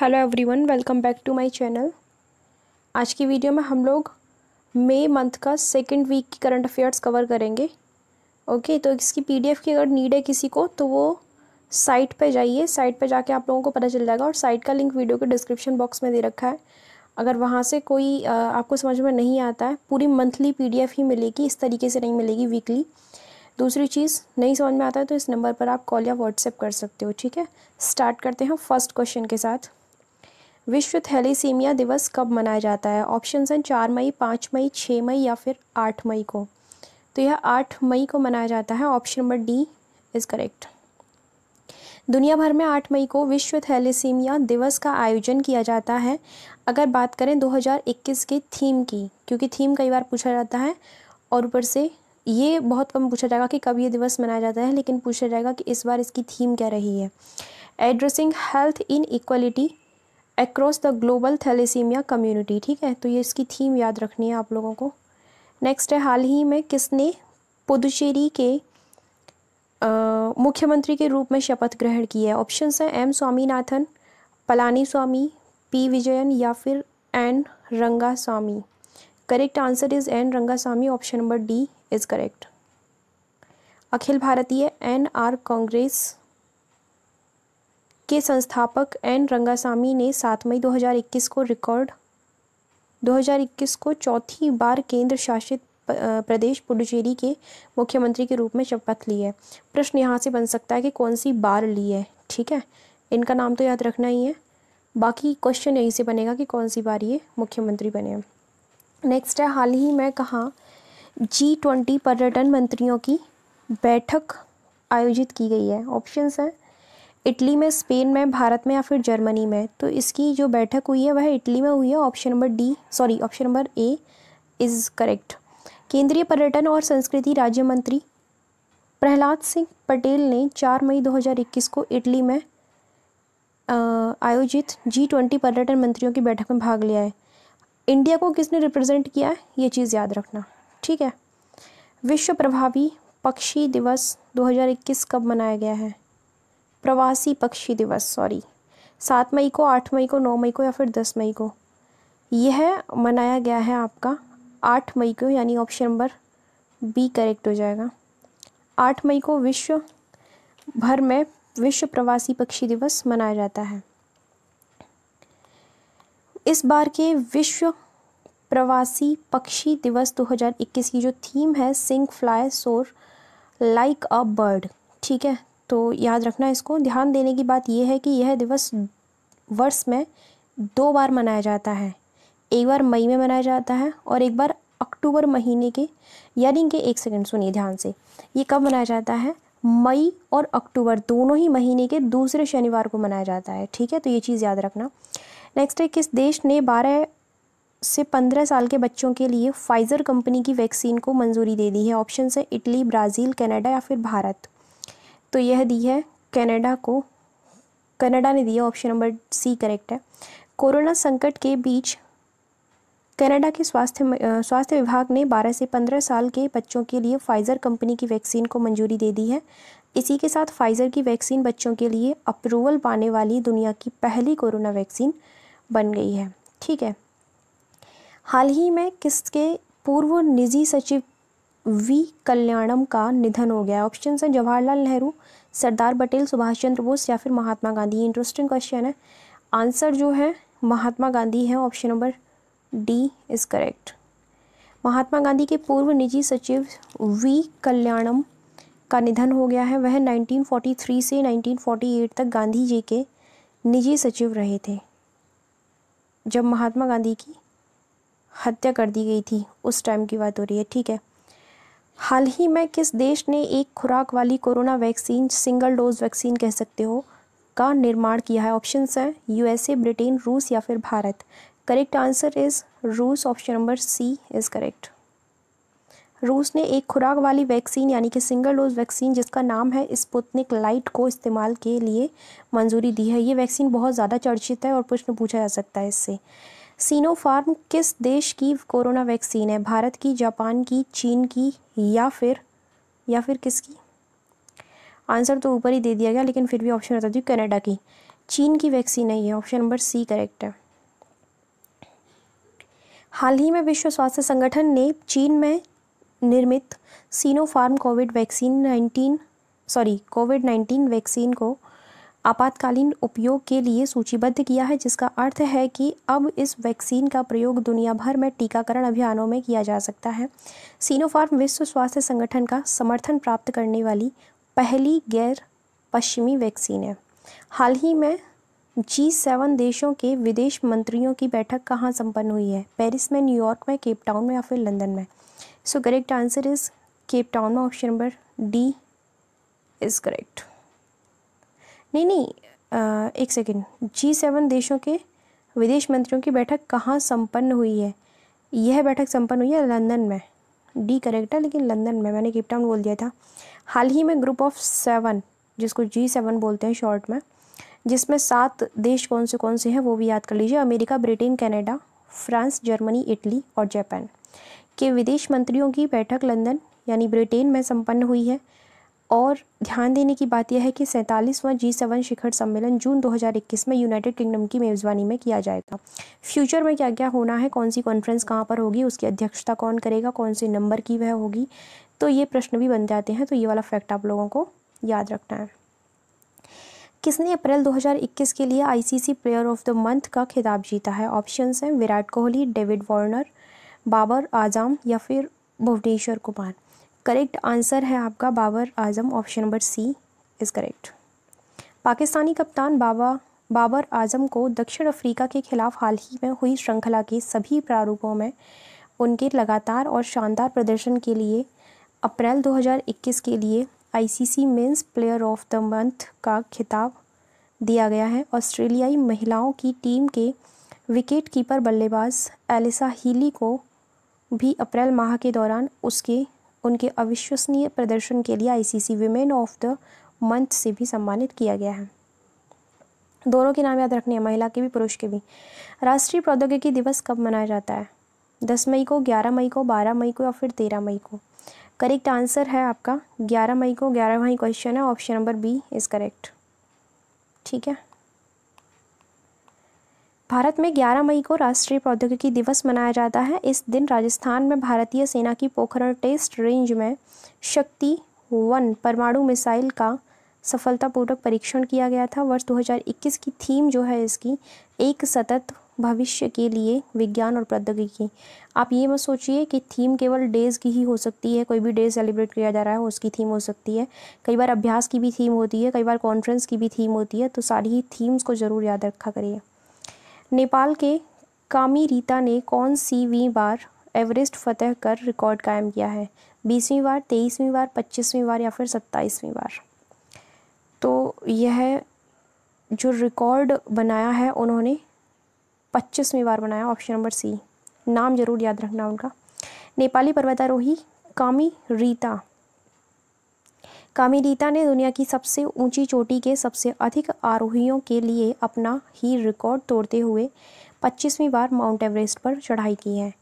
hello everyone welcome back to my channel आज की video में हम लोग मई मंथ का सेकंड वीक की करंट अफेयर्स कवर करेंगे ओके तो इसकी पीडीएफ की अगर नीड है किसी को तो वो साइट पे जाइए साइट पे जाके आप लोगों को पता चल जाएगा और साइट का लिंक वीडियो के डिस्क्रिप्शन बॉक्स में दे रखा है अगर वहाँ से कोई आपको समझ में नहीं आता है पूरी मंथली पी ही मिलेगी इस तरीके से नहीं मिलेगी वीकली दूसरी चीज़ नहीं समझ में आता है तो इस नंबर पर आप कॉल या व्हाट्सएप कर सकते हो ठीक है स्टार्ट करते हैं फर्स्ट क्वेश्चन के साथ विश्व थैलीसीमिया दिवस कब मनाया जाता है ऑप्शन हैं चार मई पाँच मई छः मई या फिर आठ मई को तो यह आठ मई को मनाया जाता है option number D is correct दुनिया भर में आठ मई को विश्व थैलेसीमिया दिवस का आयोजन किया जाता है अगर बात करें 2021 की थीम की क्योंकि थीम कई बार पूछा जाता है और ऊपर से ये बहुत कम पूछा जाएगा कि कब ये दिवस मनाया जाता है लेकिन पूछा जाएगा कि इस बार इसकी थीम क्या रही है addressing health inequality across the global thalassemia community ठीक है तो ये इसकी थीम याद रखनी है आप लोगों को नेक्स्ट है हाल ही में किसने पुदुचेरी के मुख्यमंत्री के रूप में शपथ ग्रहण की है ऑप्शन हैं एम स्वामीनाथन पलानी स्वामी पी विजयन या फिर N Ranga Swami correct answer is N Ranga Swami option number D is correct Akhil Bharatiya N are Congress के संस्थापक एन रंगासामी ने 7 मई 2021 को रिकॉर्ड 2021 को चौथी बार केंद्र शासित प्रदेश पुडुचेरी के मुख्यमंत्री के रूप में शपथ ली है प्रश्न यहाँ से बन सकता है कि कौन सी बार ली है ठीक है इनका नाम तो याद रखना ही है बाकी क्वेश्चन यहीं से बनेगा कि कौन सी बार ये मुख्यमंत्री बने नेक्स्ट है हाल ही में कहा जी ट्वेंटी पर्यटन मंत्रियों की बैठक आयोजित की गई है ऑप्शंस हैं इटली में स्पेन में भारत में या फिर जर्मनी में तो इसकी जो बैठक हुई है वह इटली में हुई है option number D sorry option number A is correct केंद्रीय पर्यटन और संस्कृति राज्य मंत्री प्रहलाद सिंह पटेल ने 4 मई 2021 को इटली में आयोजित जी ट्वेंटी पर्यटन मंत्रियों की बैठक में भाग लिया है इंडिया को किसने रिप्रेजेंट किया है ये चीज़ याद रखना ठीक है विश्व प्रभावी पक्षी दिवस 2021 कब मनाया गया है प्रवासी पक्षी दिवस सॉरी सात मई को आठ मई को नौ मई को या फिर दस मई को यह मनाया गया है आपका आठ मई को यानी ऑप्शन नंबर बी करेक्ट हो जाएगा आठ मई को विश्व भर में विश्व प्रवासी पक्षी दिवस मनाया जाता है इस बार के विश्व प्रवासी पक्षी दिवस 2021 की जो थीम है sing fly soar like a bird ठीक है तो याद रखना इसको ध्यान देने की बात यह है कि यह दिवस वर्ष में दो बार मनाया जाता है एक बार मई में मनाया जाता है और एक बार अक्टूबर महीने के यानी कि एक सेकंड सुनिए ध्यान से ये कब मनाया जाता है मई और अक्टूबर दोनों ही महीने के दूसरे शनिवार को मनाया जाता है ठीक है तो ये चीज़ याद रखना नेक्स्ट है किस देश ने बारह से पंद्रह साल के बच्चों के लिए फाइज़र कंपनी की वैक्सीन को मंजूरी दे दी है ऑप्शन है इटली ब्राज़ील कनाडा या फिर भारत तो यह दी है कनाडा को कनाडा ने दिया ऑप्शन नंबर सी करेक्ट है कोरोना संकट के बीच कनाडा के स्वास्थ्य स्वास्थ्य विभाग ने 12 से 15 साल के बच्चों के लिए फाइज़र कंपनी की वैक्सीन को मंजूरी दे दी है इसी के साथ फाइज़र की वैक्सीन बच्चों के लिए अप्रूवल पाने वाली दुनिया की पहली कोरोना वैक्सीन बन गई है ठीक है हाल ही में किसके पूर्व निजी सचिव वी कल्याणम का निधन हो गया ऑप्शन है जवाहरलाल नेहरू सरदार पटेल सुभाष चंद्र बोस या फिर महात्मा गांधी इंटरेस्टिंग क्वेश्चन है आंसर जो है महात्मा गांधी है option number D is correct Mahatma Gandhi के पूर्व निजी सचिव वी कल्याणम का निधन हो गया है वह 1943 से 1948 तक गांधी जी के निजी सचिव रहे थे जब महात्मा गांधी की हत्या कर दी गई थी उस टाइम की बात हो रही है ठीक है हाल ही में किस देश ने एक खुराक वाली corona vaccine single dose vaccine कह सकते हो का निर्माण किया है ऑप्शन है यूएसए ब्रिटेन रूस या फिर भारत करेक्ट आंसर इज़ रूस option number C is correct रूस ने एक खुराक वाली वैक्सीन यानी कि सिंगल डोज वैक्सीन जिसका नाम है स्पुतनिक लाइट को इस्तेमाल के लिए मंजूरी दी है ये वैक्सीन बहुत ज़्यादा चर्चित है और प्रश्न पूछा जा सकता है इससे सीनोफार्म किस देश की कोरोना वैक्सीन है भारत की जापान की चीन की या फिर या फिर किसकी आंसर तो ऊपर ही दे दिया गया लेकिन फिर भी ऑप्शन बता दी कनाडा की चीन की वैक्सीन है ये ऑप्शन नंबर सी करेक्ट है हाल ही में विश्व स्वास्थ्य संगठन ने चीन में निर्मित Sinopharm covid vaccine nineteen sorry covid nineteen vaccine को आपातकालीन उपयोग के लिए सूचीबद्ध किया है जिसका अर्थ है कि अब इस वैक्सीन का प्रयोग दुनिया भर में टीकाकरण अभियानों में किया जा सकता है सीनोफार्म विश्व स्वास्थ्य संगठन का समर्थन प्राप्त करने वाली पहली गैर पश्चिमी वैक्सीन है हाल ही में जी सेवन देशों के विदेश मंत्रियों की बैठक कहाँ संपन्न हुई है पेरिस में न्यूयॉर्क में केपटाउन में या फिर लंदन में so correct answer is Cape Town में option number D is correct नहीं नहीं आ, एक सेकेंड जी सेवन देशों के विदेश मंत्रियों की बैठक कहाँ संपन्न हुई है यह बैठक संपन्न हुई है लंदन में डी करेक्ट है लेकिन लंदन में मैंने केपटाउन बोल दिया था हाल ही में ग्रुप ऑफ सेवन जिसको जी सेवन बोलते हैं शॉर्ट में जिसमें सात देश कौन से कौन से हैं वो भी याद कर लीजिए America Britain Canada France Germany Italy और जापान के विदेश मंत्रियों की बैठक लंदन यानी ब्रिटेन में संपन्न हुई है और ध्यान देने की बात यह है कि सैंतालीसवां जी सेवन शिखर सम्मेलन जून 2021 में यूनाइटेड किंगडम की मेज़बानी में किया जाएगा फ्यूचर में क्या क्या होना है कौन सी कॉन्फ्रेंस कहाँ पर होगी उसकी अध्यक्षता कौन करेगा कौन से नंबर की वह होगी तो ये प्रश्न भी बन जाते हैं तो ये वाला फैक्ट आप लोगों को याद रखना है किसने अप्रैल 2021 के लिए ICC player of the month का खिताब जीता है ऑप्शंस हैं विराट कोहली डेविड वार्नर बाबर आजम या फिर भुवनेश्वर कुमार करेक्ट आंसर है आपका Babar Azam option number C is correct पाकिस्तानी कप्तान बाबा बाबर आजम को दक्षिण अफ्रीका के खिलाफ हाल ही में हुई श्रृंखला के सभी प्रारूपों में उनके लगातार और शानदार प्रदर्शन के लिए अप्रैल 2021 के लिए ICC men's player of the month का खिताब दिया गया है ऑस्ट्रेलियाई महिलाओं की टीम के विकेट कीपर बल्लेबाज एलिसा हीली को भी अप्रैल माह के दौरान उसके उनके अविश्वसनीय प्रदर्शन के लिए ICC women of the month से भी सम्मानित किया गया है दोनों के नाम याद रखने हैं महिला के भी पुरुष के भी राष्ट्रीय प्रौद्योगिकी दिवस कब मनाया जाता है दस मई को ग्यारह मई को बारह मई को या फिर तेरह मई को करेक्ट आंसर है आपका ग्यारह मई को ग्यारह वहीं क्वेश्चन है option number B is correct ठीक है भारत में 11 मई को राष्ट्रीय प्रौद्योगिकी दिवस मनाया जाता है इस दिन राजस्थान में भारतीय सेना की पोखरण टेस्ट रेंज में शक्ति वन परमाणु मिसाइल का सफलतापूर्वक परीक्षण किया गया था वर्ष 2021 की थीम जो है इसकी एक सतत भविष्य के लिए विज्ञान और प्रौद्योगिकी आप ये मत सोचिए कि थीम केवल डेज़ की ही हो सकती है कोई भी डे सेलिब्रेट किया जा रहा है उसकी थीम हो सकती है कई बार अभ्यास की भी थीम होती है कई बार कॉन्फ्रेंस की भी थीम होती है तो सारी ही थीम्स को ज़रूर याद रखा करिए नेपाल के कामी रीता ने कौन सी बार एवरेस्ट फतह कर रिकॉर्ड कायम किया है बीसवीं बार तेईसवीं बार पच्चीसवीं बार या फिर सत्ताईसवीं बार तो यह जो रिकॉर्ड बनाया है उन्होंने पच्चीसवीं बार बनाया ऑप्शन नंबर सी नाम ज़रूर याद रखना उनका नेपाली पर्वतारोही कामी रीता कामिरीता ने दुनिया की सबसे ऊंची चोटी के सबसे अधिक आरोहियों के लिए अपना ही रिकॉर्ड तोड़ते हुए 25वीं बार माउंट एवरेस्ट पर चढ़ाई की है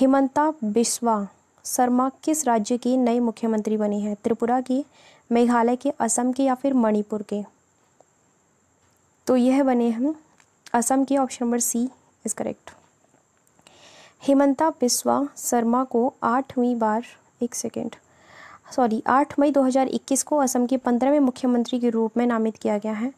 हिमंता बिस्वा शर्मा किस राज्य के नए मुख्यमंत्री बने हैं त्रिपुरा के मेघालय के असम के या फिर मणिपुर के तो यह बने हैं असम के option number C is correct Himanta Biswa Sarma को आठवीं बार एक सेकेंड सॉरी आठ मई 2021 को असम के पंद्रहवें मुख्यमंत्री के रूप में नामित किया गया है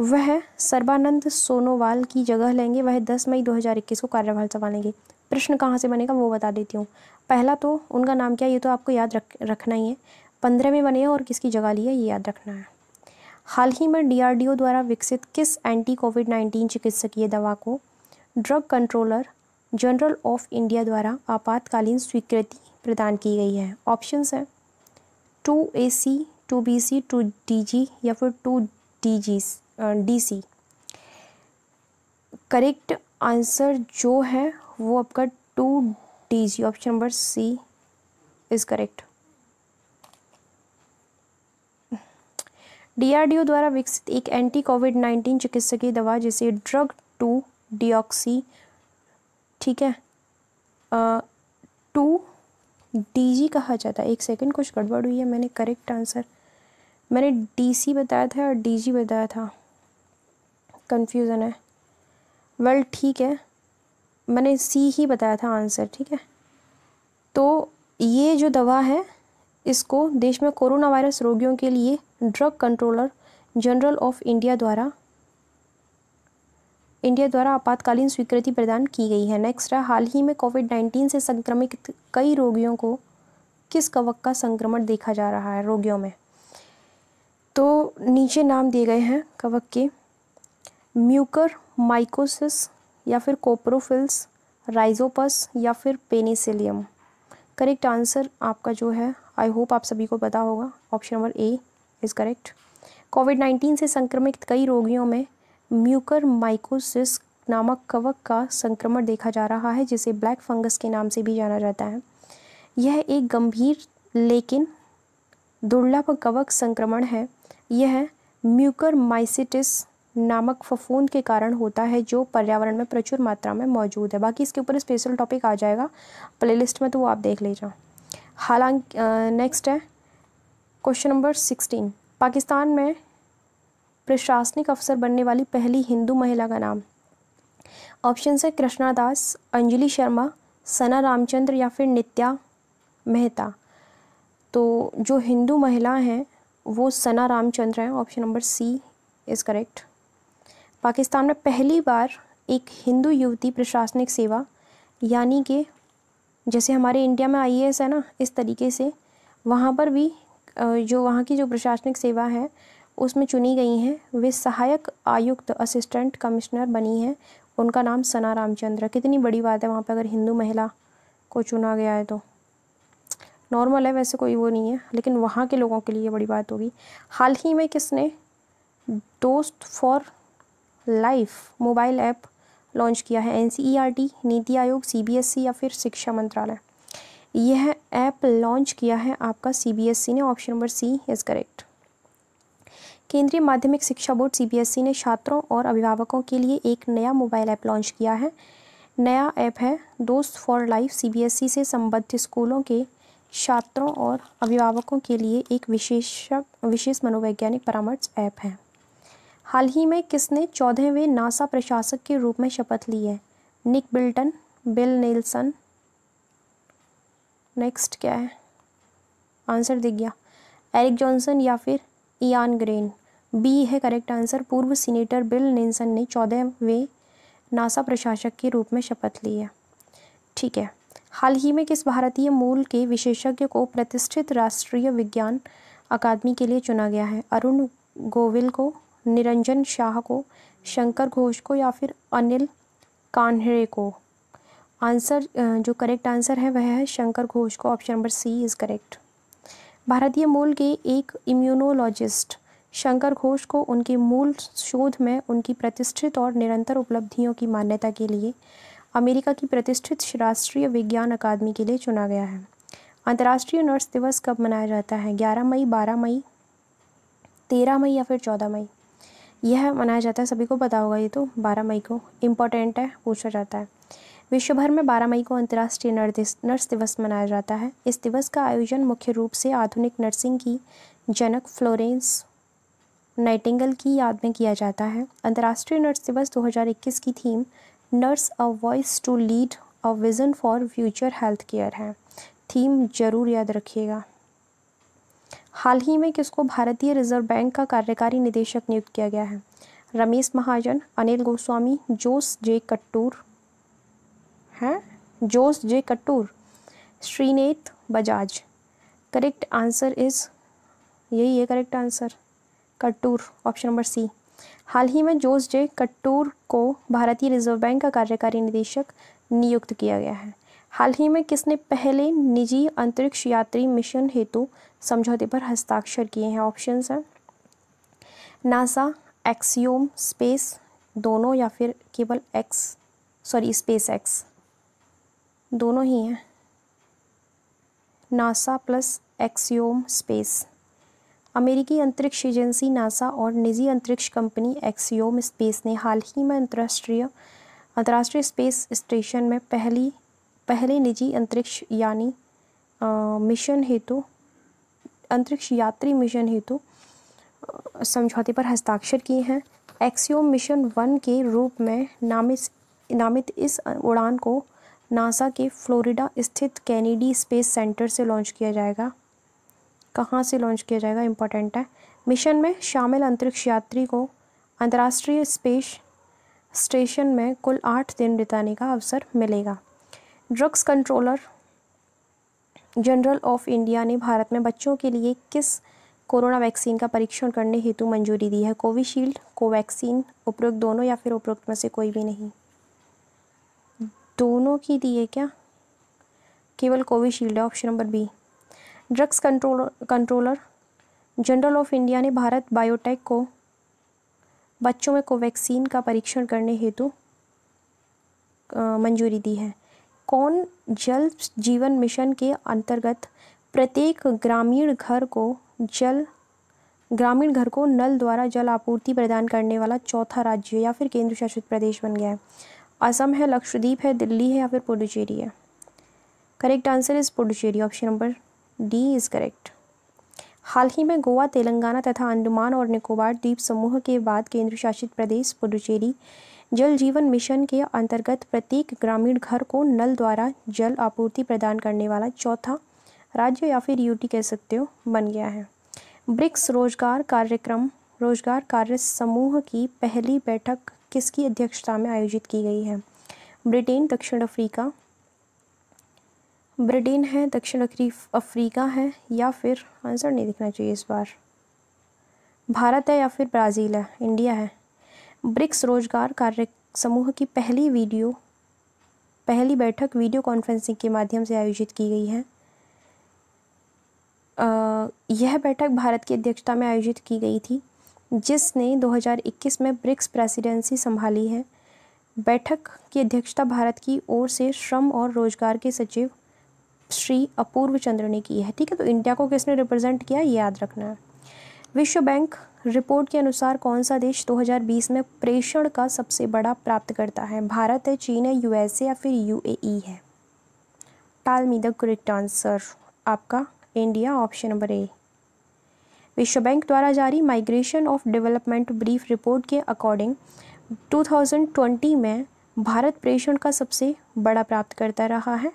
वह सर्बानंद सोनोवाल की जगह लेंगे वह 10 मई 2021 को कार्यभार संभालेंगे प्रश्न कहाँ से बनेगा वो बता देती हूँ पहला तो उनका नाम क्या है ये तो आपको याद रख रखना ही है पंद्रहवें बने और किसकी जगह ली है ये याद रखना है हाल ही में डीआरडीओ द्वारा विकसित किस एंटी कोविड नाइन्टीन चिकित्सकीय दवा को drug controller general of India द्वारा आपातकालीन स्वीकृति प्रदान की गई है ऑप्शंस हैं two A C two B C two D G या फिर two D G D C correct answer जो है वो आपका two D G option number C is correct DRDO द्वारा विकसित एक एंटी कोविड नाइन्टीन चिकित्सकीय दवा जिसे ड्रग टू डीऑक्सी ठीक है टू डीजी कहा जाता है एक सेकंड कुछ गड़बड़ हुई है मैंने करेक्ट आंसर मैंने डीसी बताया था और डीजी बताया था कन्फ्यूज़न है वेल well, ठीक है मैंने सी ही बताया था आंसर ठीक है तो ये जो दवा है इसको देश में कोरोना वायरस रोगियों के लिए drug controller general of India द्वारा इंडिया द्वारा आपातकालीन स्वीकृति प्रदान की गई है नेक्स्ट है हाल ही में कोविड नाइन्टीन से संक्रमित कई रोगियों को किस कवक का संक्रमण देखा जा रहा है रोगियों में तो नीचे नाम दिए गए हैं कवक के म्यूकर माइकोसिस या फिर कोप्रोफिल्स राइजोपस या फिर पेनिसिलियम करेक्ट आंसर आपका जो है आई होप आप सभी को पता होगा option number A is correct covid nineteen से संक्रमित कई रोगियों में म्यूकर माइकोसिस नामक कवक का संक्रमण देखा जा रहा है जिसे ब्लैक फंगस के नाम से भी जाना जाता है यह एक गंभीर लेकिन दुर्लभ कवक संक्रमण है यह म्यूकर माइसिटिस नामक फफूंद के कारण होता है जो पर्यावरण में प्रचुर मात्रा में मौजूद है बाकी इसके ऊपर स्पेशल टॉपिक आ जाएगा प्लेलिस्ट में तो वो आप देख लीजिए हालांकि नेक्स्ट है क्वेश्चन नंबर सिक्सटीन पाकिस्तान में प्रशासनिक अफसर बनने वाली पहली हिंदू महिला का नाम ऑप्शन है कृष्णा दास अंजलि शर्मा सना रामचंद्र या फिर नित्या मेहता तो जो हिंदू महिला हैं वो सना रामचंद्र हैं option number C is correct Pakistan में पहली बार एक हिंदू युवती प्रशासनिक सेवा यानी कि जैसे हमारे इंडिया में आई है ना इस तरीके से वहाँ पर भी जो वहाँ की जो प्रशासनिक सेवा है उसमें चुनी गई हैं वे सहायक आयुक्त असिस्टेंट कमिश्नर बनी हैं उनका नाम सना रामचंद्र कितनी बड़ी बात है वहाँ पर अगर हिंदू महिला को चुना गया है तो नॉर्मल है वैसे कोई वो नहीं है लेकिन वहाँ के लोगों के लिए बड़ी बात होगी हाल ही में किसने Dost for life mobile app launch किया है एन नीति आयोग सी या फिर शिक्षा मंत्रालय यह ऐप लॉन्च किया है आपका सी ने option number C is correct केंद्रीय माध्यमिक शिक्षा बोर्ड सीबीएसई e ने छात्रों और अभिभावकों के लिए एक नया मोबाइल ऐप लॉन्च किया है नया ऐप है दोस्त फॉर लाइफ सीबीएसई e से संबद्ध स्कूलों के छात्रों और अभिभावकों के लिए एक विशेष विशेष मनोवैज्ञानिक परामर्श ऐप है हाल ही में किसने चौदहवें नासा प्रशासक के रूप में शपथ ली है Nick Bilton Bill Nelson next क्या है आंसर दिख गया एरिक जॉनसन या फिर इयान ग्रेन बी है करेक्ट आंसर पूर्व सीनेटर बिल नेंसन ने चौदहवें नासा प्रशासक के रूप में शपथ ली है ठीक है हाल ही में किस भारतीय मूल के विशेषज्ञ को प्रतिष्ठित राष्ट्रीय विज्ञान अकादमी के लिए चुना गया है अरुण गोविल को निरंजन शाह को शंकर घोष को या फिर अनिल कान्हरे को आंसर जो करेक्ट आंसर है वह है शंकर घोष को option number C is correct भारतीय मूल के एक इम्यूनोलॉजिस्ट शंकर घोष को उनके मूल शोध में उनकी प्रतिष्ठित और निरंतर उपलब्धियों की मान्यता के लिए अमेरिका की प्रतिष्ठित राष्ट्रीय विज्ञान अकादमी के लिए चुना गया है अंतर्राष्ट्रीय नर्स दिवस कब मनाया जाता है ग्यारह मई बारह मई तेरह मई या फिर चौदह मई यह मनाया जाता है सभी को पता होगा ये तो बारह मई को इम्पोर्टेंट है पूछा जाता है विश्व भर में 12 मई को अंतर्राष्ट्रीय नर्स दिवस मनाया जाता है इस दिवस का आयोजन मुख्य रूप से आधुनिक नर्सिंग की जनक फ्लोरेंस नाइटिंगल की याद में किया जाता है अंतर्राष्ट्रीय नर्स दिवस 2021 की theme nurse a voice to lead a vision for future health care है थीम जरूर याद रखिएगा हाल ही में किसको भारतीय रिजर्व बैंक का कार्यकारी निदेशक नियुक्त किया गया है रमेश महाजन अनिल गोस्वामी जोस जे कट्टूर हैं Jose J Kattoor Shrinet Bajaj correct answer is यही है correct answer Kattoor option number C हाल ही में जोस जे कट्टूर को भारतीय रिजर्व बैंक का कार्यकारी निदेशक नियुक्त किया गया है हाल ही में किसने पहले निजी अंतरिक्ष यात्री मिशन हेतु समझौते पर हस्ताक्षर किए हैं ऑप्शन हैं नासा एक्सियोम स्पेस दोनों या फिर केवल एक्स सॉरी स्पेस एक्स दोनों ही हैं नासा प्लस एक्सियोम स्पेस अमेरिकी अंतरिक्ष एजेंसी नासा और निजी अंतरिक्ष कंपनी एक्सियोम स्पेस ने हाल ही में अंतर्राष्ट्रीय अंतर्राष्ट्रीय स्पेस स्टेशन में पहली पहले निजी अंतरिक्ष यानी मिशन हेतु अंतरिक्ष यात्री मिशन हेतु समझौते पर हस्ताक्षर किए हैं एक्सियोम मिशन वन के रूप में नामित नामित इस उड़ान को नासा के फ्लोरिडा स्थित कैनेडी स्पेस सेंटर से लॉन्च किया जाएगा कहाँ से लॉन्च किया जाएगा इम्पोर्टेंट है मिशन में शामिल अंतरिक्ष यात्री को अंतर्राष्ट्रीय स्पेस स्टेशन में कुल आठ दिन बिताने का अवसर मिलेगा drugs controller general of India ने भारत में बच्चों के लिए किस कोरोना वैक्सीन का परीक्षण करने हेतु मंजूरी दी है कोविशील्ड कोवैक्सीन उपरोक्त दोनों या फिर उपरोक्त में से कोई भी नहीं दोनों की दी है क्या केवल कोविशील्ड है option number B drugs control controller general of India ने भारत बायोटेक को बच्चों में कोवैक्सीन का परीक्षण करने हेतु मंजूरी दी है कौन जल जीवन मिशन के अंतर्गत प्रत्येक ग्रामीण घर को जल ग्रामीण घर को नल द्वारा जल आपूर्ति प्रदान करने वाला चौथा राज्य या फिर केंद्र शासित प्रदेश बन गया है असम है लक्षद्वीप है दिल्ली है या फिर पुडुचेरी है correct answer is Puducherry option number D is correct हाल ही में गोवा तेलंगाना तथा अंडमान और निकोबार द्वीप समूह के बाद केंद्र शासित प्रदेश पुडुचेरी जल जीवन मिशन के अंतर्गत प्रत्येक ग्रामीण घर को नल द्वारा जल आपूर्ति प्रदान करने वाला चौथा राज्य या फिर यूटी कह सकते हो बन गया है ब्रिक्स रोजगार कार्यक्रम रोजगार कार्य समूह की पहली बैठक किसकी अध्यक्षता में आयोजित की गई है ब्रिटेन दक्षिण अफ्रीका ब्रिटेन है दक्षिण अफ्रीका है या फिर आंसर नहीं दिखना चाहिए इस बार भारत है या फिर ब्राज़ील है इंडिया है ब्रिक्स रोजगार कार्य समूह की पहली वीडियो पहली बैठक वीडियो कॉन्फ्रेंसिंग के माध्यम से आयोजित की गई है यह बैठक भारत की अध्यक्षता में आयोजित की गई थी जिसने 2021 में ब्रिक्स प्रेसिडेंसी संभाली है बैठक की अध्यक्षता भारत की ओर से श्रम और रोजगार के सचिव श्री अपूर्व चंद्र ने की है ठीक है तो इंडिया को किसने रिप्रेजेंट किया याद रखना है विश्व बैंक रिपोर्ट के अनुसार कौन सा देश 2020 में प्रेषण का सबसे बड़ा प्राप्त करता है भारत है चीन है यूएसए या फिर यूएई e है tell me the correct answer आपका इंडिया ऑप्शन नंबर ए विश्व बैंक द्वारा जारी migration of development brief report के अकॉर्डिंग 2020 में भारत प्रेषण का सबसे बड़ा प्राप्तकर्ता रहा है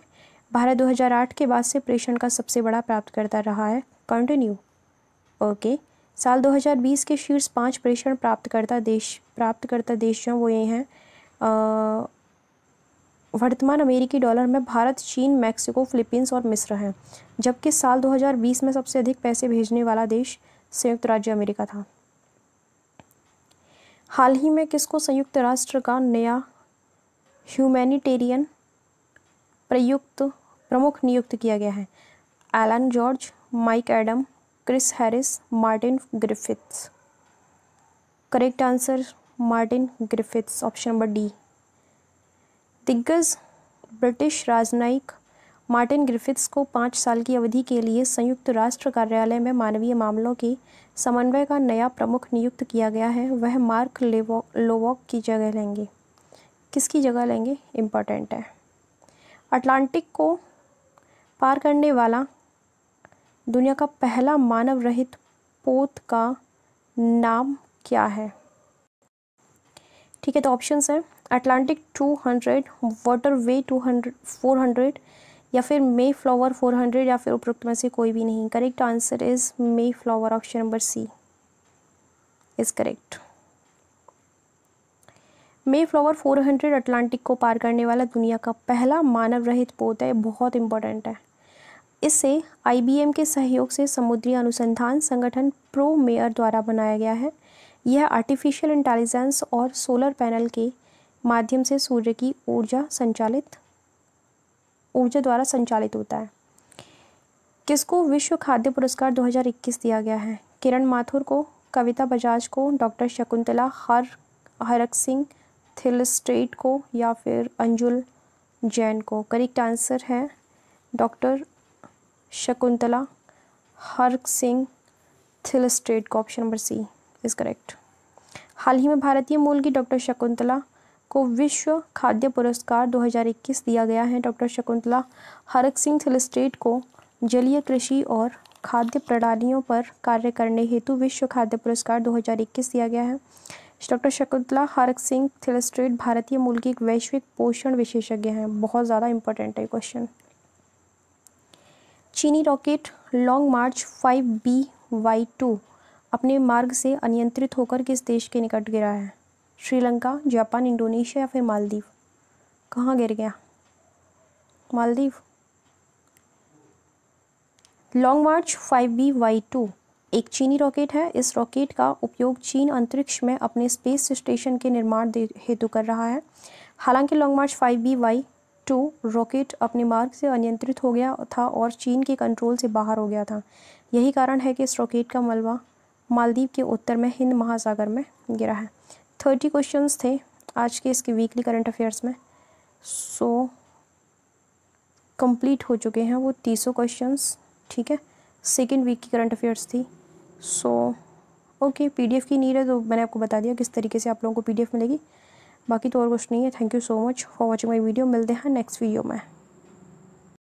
भारत 2008 के बाद से प्रेषण का सबसे बड़ा प्राप्तकर्ता रहा है कंटिन्यू ओके साल 2020 के शीर्ष पाँच प्रेषण प्राप्तकर्ता देश प्राप्तकर्ता देश जो वो ये हैं वर्तमान अमेरिकी डॉलर में भारत चीन मैक्सिको फिलीपींस और मिस्र हैं जबकि साल 2020 में सबसे अधिक पैसे भेजने वाला देश संयुक्त राज्य अमेरिका था हाल ही में किसको संयुक्त राष्ट्र का नया ह्यूमैनिटेरियन प्रयुक्त प्रमुख नियुक्त किया गया है Alan George Mike Adam Chris Harris Martin Griffiths correct answer Martin Griffiths option number D दिग्गज ब्रिटिश राजनयिक मार्टिन ग्रिफिथ्स को पाँच साल की अवधि के लिए संयुक्त राष्ट्र कार्यालय में मानवीय मामलों के समन्वय का नया प्रमुख नियुक्त किया गया है वह मार्क लोवॉक की जगह लेंगे किसकी जगह लेंगे इम्पॉर्टेंट है अटलांटिक को पार करने वाला दुनिया का पहला मानव रहित पोत का नाम क्या है ठीक है तो ऑप्शन है Atlantic 200 waterway two hundred four hundred या फिर मे फ्लावर फोर हंड्रेड या फिर उपरोक्त में से कोई भी नहीं correct answer is Mayflower option number C is correct Mayflower four hundred Atlantic को पार करने वाला दुनिया का पहला मानव रहित पोत है बहुत इम्पोर्टेंट है इसे आई के सहयोग से समुद्री अनुसंधान संगठन प्रो मेयर द्वारा बनाया गया है यह आर्टिफिशियल इंटेलिजेंस और सोलर पैनल के माध्यम से सूर्य की ऊर्जा संचालित ऊर्जा द्वारा संचालित होता है किसको विश्व खाद्य पुरस्कार 2021 दिया गया है किरण माथुर को कविता बजाज को doctor Shakuntala Har Harak Singh Thilsted को या फिर अंजुल जैन को करेक्ट आंसर है doctor Shakuntala Harak Singh Thilsted को option number C is correct हाल ही में भारतीय मूल की डॉक्टर शकुंतला को विश्व खाद्य पुरस्कार 2021 दिया गया है डॉक्टर शकुंतला हरक सिंह थिलस्टेट को जलीय कृषि और खाद्य प्रणालियों पर कार्य करने हेतु विश्व खाद्य पुरस्कार 2021 दिया गया है डॉक्टर शकुंतला हरक सिंह थिलस्ट्रेट भारतीय मूल के एक वैश्विक पोषण विशेषज्ञ हैं बहुत ज़्यादा इंपॉर्टेंट है क्वेश्चन चीनी rocket long march five B Y two अपने मार्ग से अनियंत्रित होकर किस देश के निकट गिरा है श्रीलंका जापान इंडोनेशिया या फिर मालदीव कहाँ गिर गया Maldives long march five B Y two एक चीनी रॉकेट है इस रॉकेट का उपयोग चीन अंतरिक्ष में अपने स्पेस स्टेशन के निर्माण हेतु कर रहा है हालांकि long march five B Y two rocket अपने मार्ग से अनियंत्रित हो गया था और चीन के कंट्रोल से बाहर हो गया था यही कारण है कि इस रॉकेट का मलबा मालदीव के उत्तर में हिंद महासागर में गिरा है थर्टी क्वेश्चंस थे आज के इसके वीकली करंट अफेयर्स में सो कंप्लीट हो चुके हैं वो तीसों क्वेश्चंस ठीक है सेकेंड वीक की करंट अफेयर्स थी सो ओके पीडीएफ की नीड है तो मैंने आपको बता दिया किस तरीके से आप लोगों को पीडीएफ मिलेगी बाकी तो और कुछ नहीं है thank you so much for watching my video मिलते हैं नेक्स्ट वीडियो में